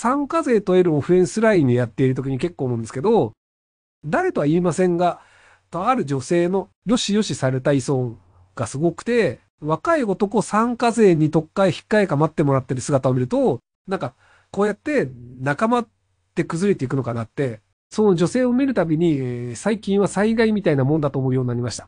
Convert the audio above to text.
参加税と L をフェンスラインでやっている時に結構思うんですけど、誰とは言いませんが、とある女性のよしよしされた依存がすごくて、若い男参加税に特会引っかえか待ってもらってる姿を見ると、なんか、こうやって仲間って崩れていくのかなって、その女性を見るたびに、最近は災害みたいなもんだと思うようになりました。